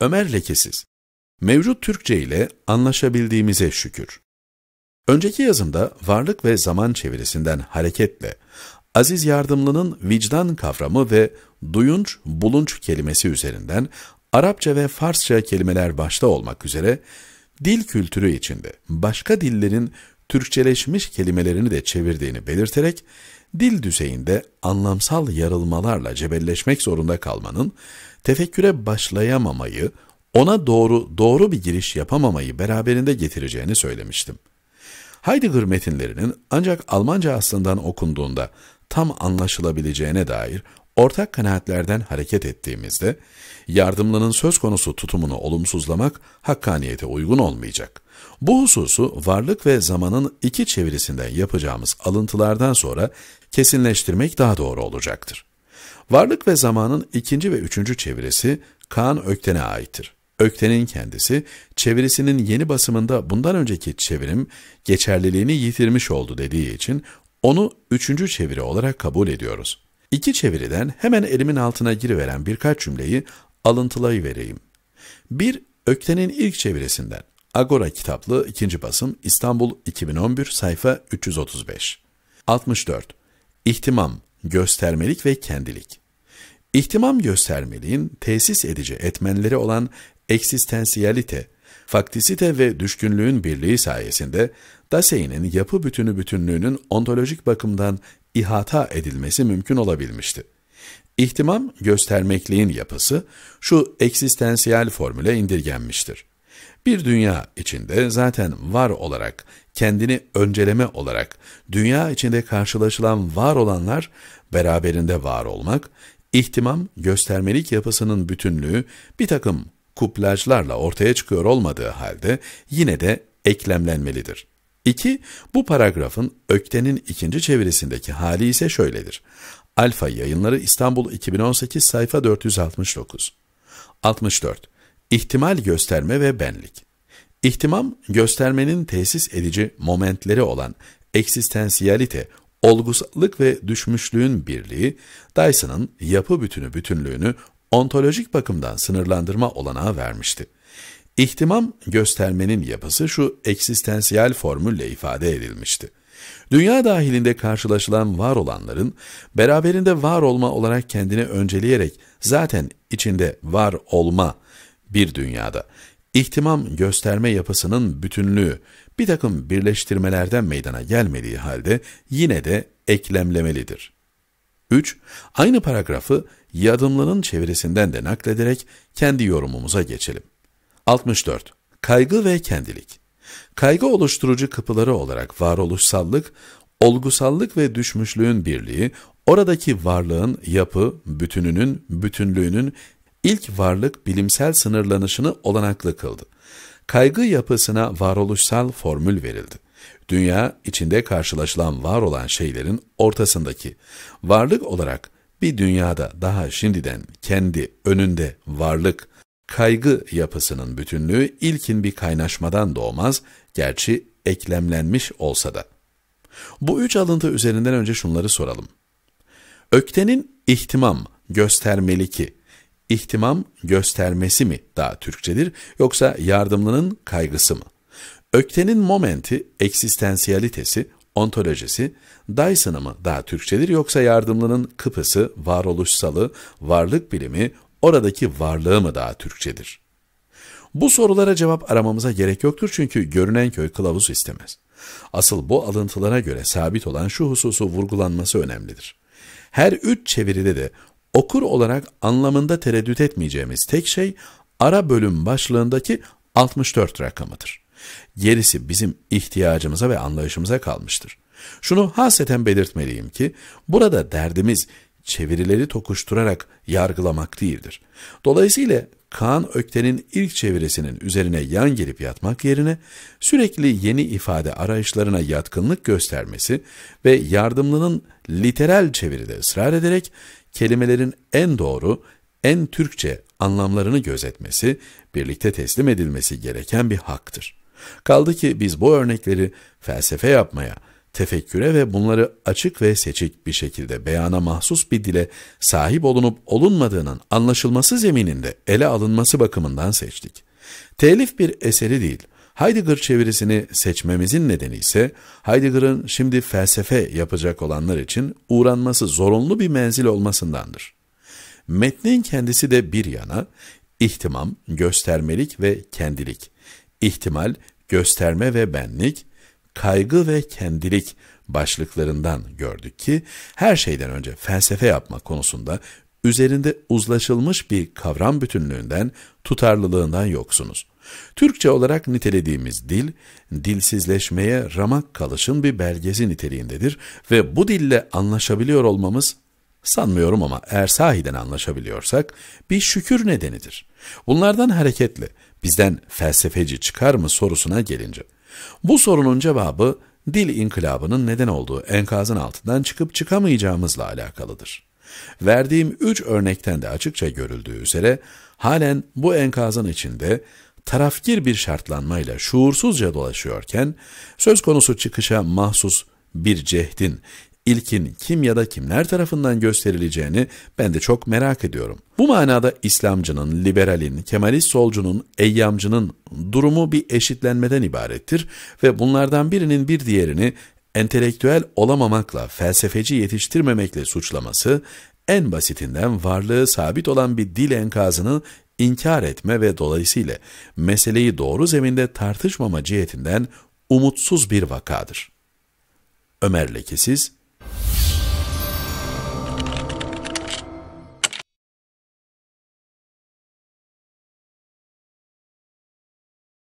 Ömer lekesiz. Mevcut Türkçe ile anlaşabildiğimize şükür. Önceki yazımda varlık ve zaman çevirisinden hareketle Aziz Yardımlı'nın vicdan kavramı ve duyunç, bulunç kelimesi üzerinden Arapça ve Farsça kelimeler başta olmak üzere dil kültürü içinde başka dillerin Türkçeleşmiş kelimelerini de çevirdiğini belirterek, dil düzeyinde anlamsal yarılmalarla cebelleşmek zorunda kalmanın, tefekküre başlayamamayı, ona doğru doğru bir giriş yapamamayı beraberinde getireceğini söylemiştim. Heidegger metinlerinin ancak Almanca aslından okunduğunda tam anlaşılabileceğine dair ortak kanaatlerden hareket ettiğimizde, yardımlının söz konusu tutumunu olumsuzlamak hakkaniyete uygun olmayacak. Bu hususu varlık ve zamanın iki çevirisinden yapacağımız alıntılardan sonra kesinleştirmek daha doğru olacaktır. Varlık ve zamanın ikinci ve üçüncü çevirisi Kaan Ökten'e aittir. Ökten'in kendisi, çevirisinin yeni basımında bundan önceki çevirim geçerliliğini yitirmiş oldu dediği için onu üçüncü çeviri olarak kabul ediyoruz. İki çeviriden hemen elimin altına giriveren birkaç cümleyi alıntılayıvereyim. Bir, Ökten'in ilk çevirisinden. Agora kitaplı 2. basım İstanbul 2011 sayfa 335. 64. İhtimam, göstermelik ve kendilik. İhtimam göstermeliğin tesis edici etmenleri olan eksistensiyalite, faktisite ve düşkünlüğün birliği sayesinde Dasein'in yapı bütünü bütünlüğünün ontolojik bakımdan ihata edilmesi mümkün olabilmişti. İhtimam göstermekliğin yapısı şu eksistansiyel formüle indirgenmiştir. Bir dünya içinde zaten var olarak, kendini önceleme olarak, dünya içinde karşılaşılan var olanlar, beraberinde var olmak, ihtimam göstermelik yapısının bütünlüğü bir takım kuplajlarla ortaya çıkıyor olmadığı halde yine de eklemlenmelidir. 2. Bu paragrafın Ökten'in ikinci çevirisindeki hali ise şöyledir. Alfa Yayınları İstanbul 2018 sayfa 469 64. İhtimal gösterme ve benlik. İhtimam, göstermenin tesis edici momentleri olan eksistensiyalite, olgusallık ve düşmüşlüğün birliği, Dyson'ın yapı bütünü bütünlüğünü ontolojik bakımdan sınırlandırma olanağı vermişti. İhtimam, göstermenin yapısı şu eksistensiyel formülle ifade edilmişti. Dünya dahilinde karşılaşılan var olanların, beraberinde var olma olarak kendini önceleyerek zaten içinde var olma, bir dünyada. İhtimam gösterme yapısının bütünlüğü bir takım birleştirmelerden meydana gelmediği halde yine de eklemlemelidir. 3. Aynı paragrafı yadımlının çevresinden de naklederek kendi yorumumuza geçelim. 64. Kaygı ve kendilik Kaygı oluşturucu kapıları olarak varoluşsallık, olgusallık ve düşmüşlüğün birliği, oradaki varlığın, yapı, bütününün, bütünlüğünün ilk varlık bilimsel sınırlanışını olanaklı kıldı. Kaygı yapısına varoluşsal formül verildi. Dünya, içinde karşılaşılan var olan şeylerin ortasındaki, varlık olarak bir dünyada daha şimdiden kendi önünde varlık, kaygı yapısının bütünlüğü ilkin bir kaynaşmadan doğmaz, gerçi eklemlenmiş olsa da. Bu üç alıntı üzerinden önce şunları soralım. Öktenin ihtimam, göstermeli İhtimam göstermesi mi daha Türkçedir yoksa yardımlının kaygısı mı? Öktenin momenti, eksistansiyalitesi, ontolojisi, Dyson'ı mı daha Türkçedir yoksa yardımlının kıpısı, varoluşsalı, varlık bilimi, oradaki varlığı mı daha Türkçedir? Bu sorulara cevap aramamıza gerek yoktur çünkü görünen köy kılavuz istemez. Asıl bu alıntılara göre sabit olan şu hususu vurgulanması önemlidir. Her üç çeviride de okur olarak anlamında tereddüt etmeyeceğimiz tek şey ara bölüm başlığındaki 64 rakamıdır. Gerisi bizim ihtiyacımıza ve anlayışımıza kalmıştır. Şunu haseten belirtmeliyim ki burada derdimiz çevirileri tokuşturarak yargılamak değildir. Dolayısıyla Kaan Ökten'in ilk çevirisinin üzerine yan gelip yatmak yerine sürekli yeni ifade arayışlarına yatkınlık göstermesi ve yardımlının literal çeviride ısrar ederek kelimelerin en doğru, en Türkçe anlamlarını gözetmesi, birlikte teslim edilmesi gereken bir haktır. Kaldı ki biz bu örnekleri felsefe yapmaya, tefekküre ve bunları açık ve seçik bir şekilde beyana mahsus bir dile sahip olunup olunmadığının anlaşılması zemininde ele alınması bakımından seçtik. Telif bir eseri değil, Heidegger çevirisini seçmemizin nedeni ise Heidegger'ın şimdi felsefe yapacak olanlar için uğranması zorunlu bir menzil olmasındandır. Metnin kendisi de bir yana, ihtimam, göstermelik ve kendilik, ihtimal, gösterme ve benlik, kaygı ve kendilik başlıklarından gördük ki her şeyden önce felsefe yapma konusunda üzerinde uzlaşılmış bir kavram bütünlüğünden, tutarlılığından yoksunuz. Türkçe olarak nitelediğimiz dil, dilsizleşmeye ramak kalışın bir belgesi niteliğindedir ve bu dille anlaşabiliyor olmamız Sanmıyorum ama eğer sahiden anlaşabiliyorsak bir şükür nedenidir. Bunlardan hareketle bizden felsefeci çıkar mı sorusuna gelince bu sorunun cevabı dil inkılabının neden olduğu enkazın altından çıkıp çıkamayacağımızla alakalıdır. Verdiğim üç örnekten de açıkça görüldüğü üzere halen bu enkazın içinde tarafgir bir şartlanmayla şuursuzca dolaşıyorken söz konusu çıkışa mahsus bir cehdin ilkin kim ya da kimler tarafından gösterileceğini ben de çok merak ediyorum. Bu manada İslamcının, liberalin, Kemalist solcunun, eyyamcının durumu bir eşitlenmeden ibarettir ve bunlardan birinin bir diğerini entelektüel olamamakla, felsefeci yetiştirmemekle suçlaması, en basitinden varlığı sabit olan bir dil enkazını inkar etme ve dolayısıyla meseleyi doğru zeminde tartışmama cihetinden umutsuz bir vakadır. Ömer Lekesiz,